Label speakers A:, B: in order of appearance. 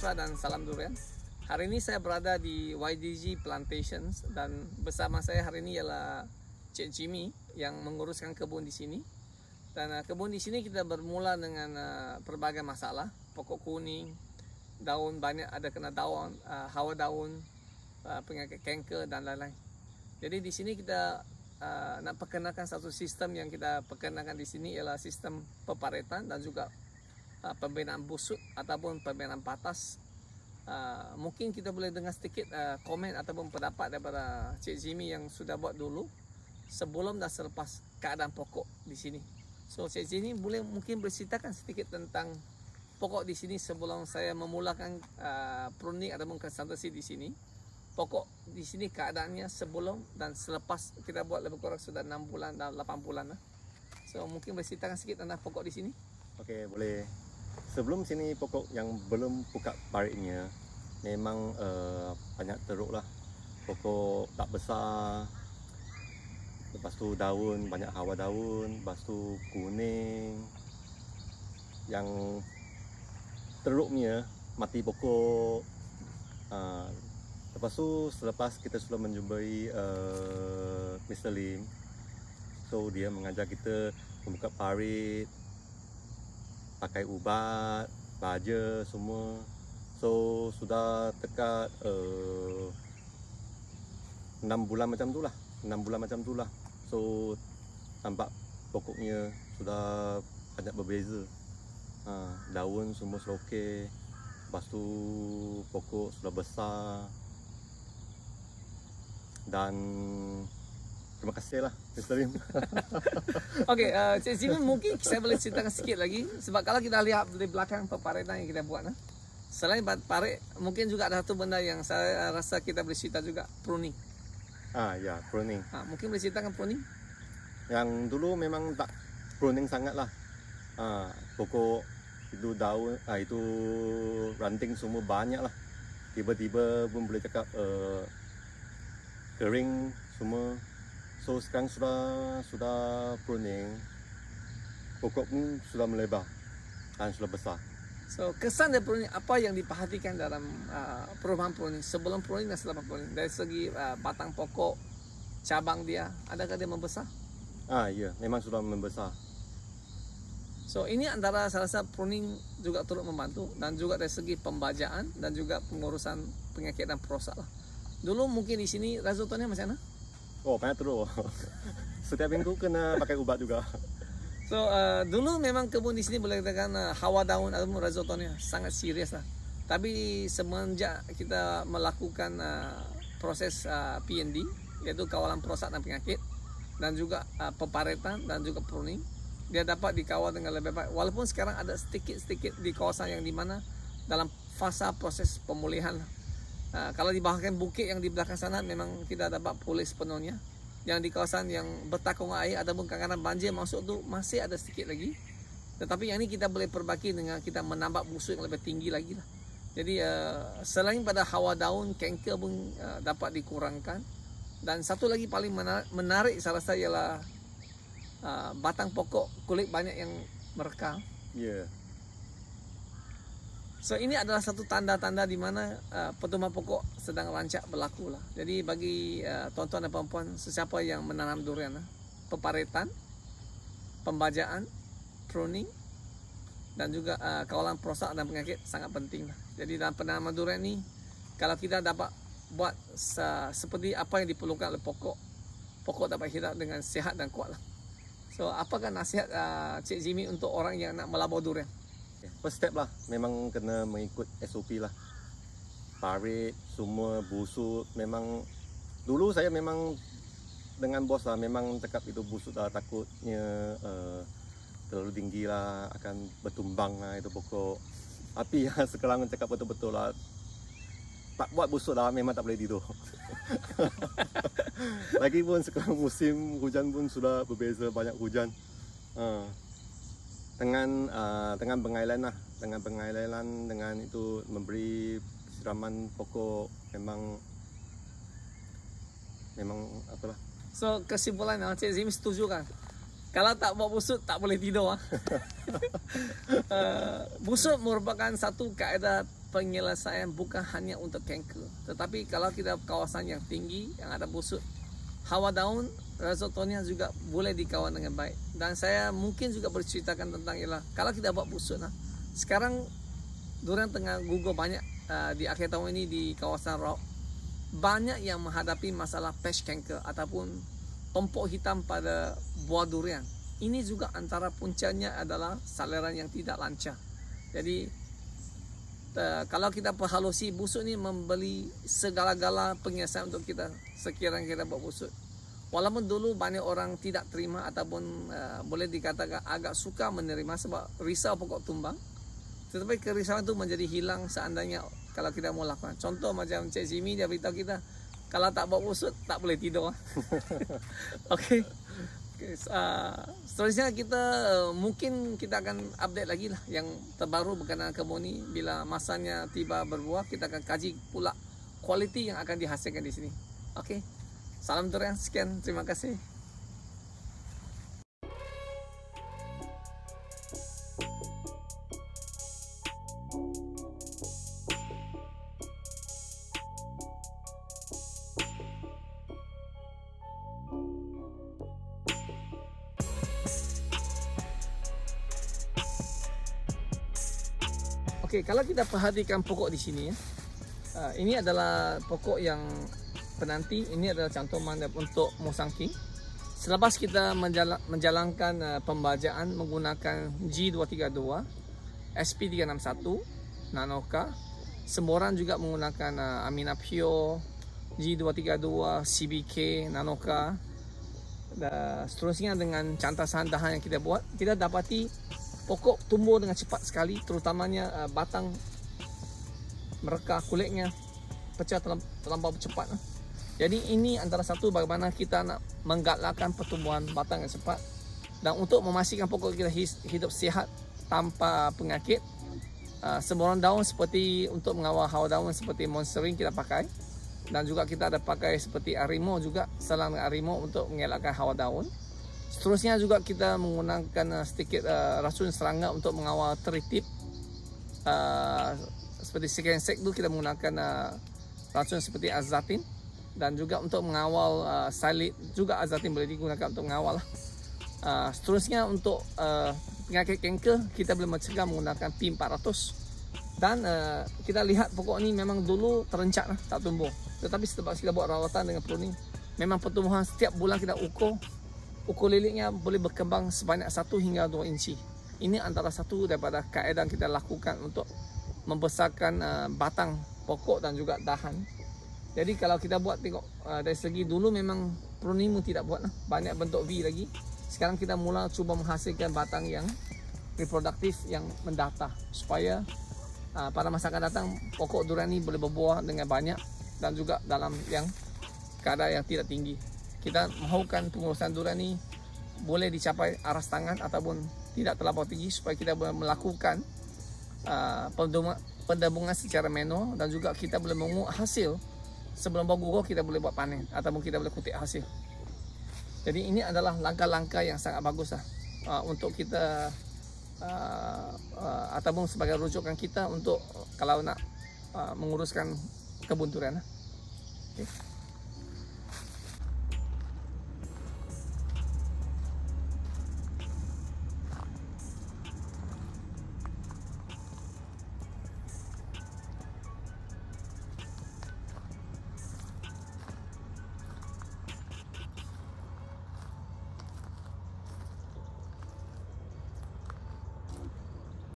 A: Nasra dan salam durian. Hari ini saya berada di YDG Plantations dan bersama saya hari ini ialah Cik Jimmy yang menguruskan kebun di sini. Dan uh, kebun di sini kita bermula dengan uh, pelbagai masalah, pokok kuning, daun banyak ada kena daun, uh, hawa daun, uh, penyakit kanker dan lain-lain. Jadi di sini kita nak perkenalkan satu sistem yang kita perkenalkan di sini ialah sistem peparetan dan juga Uh, pembinaan busuk ataupun pembinaan patas uh, mungkin kita boleh dengar sedikit uh, komen ataupun pendapat daripada Cik Jimmy yang sudah buat dulu sebelum dan selepas keadaan pokok di sini so Cik Jimmy boleh mungkin berceritakan sedikit tentang pokok di sini sebelum saya memulakan uh, pruning ataupun konsentrasi di sini pokok di sini keadaannya sebelum dan selepas kita buat lebih kurang sudah 6 bulan dan 8 bulan lah. so mungkin berceritakan sedikit tentang pokok di sini Okey, boleh.
B: Sebelum sini pokok yang belum buka paritnya, Memang uh, banyak teruk lah Pokok tak besar Lepas tu daun, banyak hawa daun Lepas tu kuning Yang teruknya mati pokok uh, Lepas tu selepas kita sudah menjumpai uh, eh, Mr. Lim So dia mengajar kita membuka parit pakai ubat, baja semua. So sudah dekat uh, eh, 6 bulan macam tu lah. 6 bulan macam tu lah. So nampak pokoknya sudah banyak berbeza. Ha, daun semua sudah okey. Lepas tu pokok sudah besar. Dan Terima kasih lah Mr. Lim
A: Okay uh, eh, Cik Simon mungkin saya boleh cerita sikit lagi Sebab kalau kita lihat di belakang peparetan yang kita buat nah. Eh, selain parek Mungkin juga ada satu benda yang saya eh, rasa kita boleh cerita juga Pruning Ah ya pruning ah, Mungkin boleh ceritakan pruning
B: Yang dulu memang tak pruning sangat lah ah, Pokok itu daun ah, Itu ranting semua banyak lah Tiba-tiba pun boleh cakap uh, Kering semua So sekarang sudah sudah pruning. Pokok pun sudah melebar dan sudah besar.
A: So kesan dari pruning apa yang diperhatikan dalam uh, perubahan pruning sebelum pruning dan setelah pruning dari segi uh, batang pokok cabang dia adakah dia membesar?
B: Ah iya memang sudah membesar.
A: So ini antara salah satu pruning juga turut membantu dan juga dari segi pembajaan dan juga pengurusan penyakit dan prosa lah. Dulu mungkin di sini resultannya macam mana? Oh, petrol. Setiap minggu kena pakai ubat juga. So, uh, dulu memang kebun di sini boleh katakan uh, hawa daun atau rezotonya sangat serius lah. Tapi semenjak kita melakukan uh, proses uh, PND, yaitu kawalan prosat dan penyakit, dan juga uh, peparetan dan juga pruning, dia dapat dikawal dengan lebih baik. Walaupun sekarang ada sedikit-sedikit di kawasan yang dimana dalam fasa proses pemulihan lah. Ha, kalau di bahagian bukit yang di belakang sana memang tidak dapat pulih sepenuhnya. Yang di kawasan yang bertakung air ataupun kadang-kadang banjir masuk tu masih ada sedikit lagi. Tetapi yang ini kita boleh perbaiki dengan kita menambah busuk yang lebih tinggi lagi lah. Jadi eh, selain pada hawa daun, kanker pun eh, dapat dikurangkan. Dan satu lagi paling menarik saya rasa ialah eh, batang pokok kulit banyak yang merekam. Yeah. So ini adalah satu tanda-tanda di mana uh, pertumbuhan pokok sedang rancak berlaku lah. Jadi bagi uh, tuan-tuan dan puan-puan sesiapa yang menanam durian lah, peparetan, pembajaan, pruning dan juga uh, kawalan perosak dan penyakit sangat penting lah. Jadi dalam penanaman durian ni kalau kita dapat buat se- seperti apa yang diperlukan oleh pokok, pokok dapat hidup dengan sihat dan kuat lah. So apakah nasihat uh, Cik Jimmy untuk orang yang nak melabur durian?
B: First step lah Memang kena mengikut SOP lah Parit Semua busut, Memang Dulu saya memang Dengan bos lah Memang tekap itu busut lah Takutnya uh, Terlalu tinggi lah Akan bertumbang lah Itu pokok Tapi ya, sekarang tekap betul-betul lah Tak buat busut lah Memang tak boleh tidur Lagipun sekarang musim Hujan pun sudah berbeza Banyak hujan uh dengan uh, dengan pengailan lah dengan pengailan dengan itu memberi siraman pokok memang
A: memang apa lah? so kesimpulannya Cik Zim setuju kan kalau tak buat busuk tak boleh tidur ah. uh, busuk merupakan satu kaedah penyelesaian bukan hanya untuk kanker tetapi kalau kita kawasan yang tinggi yang ada busuk hawa daun Rasul Tonya juga boleh dikawal dengan baik dan saya mungkin juga berceritakan tentang ialah kalau kita buat busuk nah sekarang Durian tengah Google banyak uh, di akhir tahun ini di kawasan Rock banyak yang menghadapi masalah pest kanker ataupun tompok hitam pada buah durian. Ini juga antara puncanya adalah saliran yang tidak lancar. Jadi uh, kalau kita perhalusi busuk ni membeli segala-gala penghiasan untuk kita sekiranya kita buat busuk. Walaupun dulu banyak orang tidak terima ataupun uh, boleh dikatakan agak suka menerima sebab risau pokok tumbang. Tetapi kerisauan itu menjadi hilang seandainya kalau kita mau lakukan. Contoh macam Cik Jimmy dia beritahu kita kalau tak bawa usut tak boleh tidur. Okey. Okay. Uh, eh, seterusnya kita uh, mungkin kita akan update lagi lah yang terbaru berkenaan kemuni bila masanya tiba berbuah kita akan kaji pula kualiti yang akan dihasilkan di sini. Okey. Salam durian sekian, terima kasih. Oke, okay, kalau kita perhatikan pokok di sini ya. Ah, ini adalah pokok yang penanti ini adalah contoh cantuman untuk Musang King selepas kita menjala, menjalankan uh, eh, pembajaan menggunakan G232 SP361 Nanoka semua orang juga menggunakan uh, Amina Pio G232 CBK Nanoka dan seterusnya dengan cantasan dahan yang kita buat kita dapati pokok tumbuh dengan cepat sekali terutamanya uh, batang mereka kulitnya pecah terlambat cepat lah. Jadi ini antara satu bagaimana kita nak menggalakkan pertumbuhan batang yang cepat dan untuk memastikan pokok kita hidup sihat tanpa penyakit uh, semburan daun seperti untuk mengawal hawa daun seperti monstering kita pakai dan juga kita ada pakai seperti arimo juga selang arimo untuk mengelakkan hawa daun seterusnya juga kita menggunakan uh, sedikit uh, racun serangga untuk mengawal teritip seperti seperti sekensek itu kita menggunakan racun seperti azatin dan juga untuk mengawal uh, salit juga azatin boleh digunakan untuk mengawal uh, seterusnya untuk uh, penyakit kanker kita boleh mencegah menggunakan P400 dan uh, kita lihat pokok ni memang dulu terencat lah, tak tumbuh tetapi setelah kita buat rawatan dengan pruning memang pertumbuhan setiap bulan kita ukur ukur liliknya boleh berkembang sebanyak 1 hingga 2 inci ini antara satu daripada kaedah yang kita lakukan untuk membesarkan uh, batang pokok dan juga dahan jadi kalau kita buat tengok uh, dari segi dulu memang pronimu tidak buat lah. Banyak bentuk V lagi. Sekarang kita mula cuba menghasilkan batang yang reproduktif yang mendata supaya uh, pada masa akan datang pokok durian ini boleh berbuah dengan banyak dan juga dalam yang kadar yang tidak tinggi. Kita mahukan pengurusan durian ini boleh dicapai aras tangan ataupun tidak terlalu tinggi supaya kita boleh melakukan uh, ah, pendabungan secara manual dan juga kita boleh menguat hasil sebelum bau bergurau kita boleh buat panen ataupun kita boleh kutip hasil. Jadi ini adalah langkah-langkah yang sangat bagus lah, uh, untuk kita uh, uh, ataupun sebagai rujukan kita untuk kalau nak uh, menguruskan kebunturan. Lah. Okay.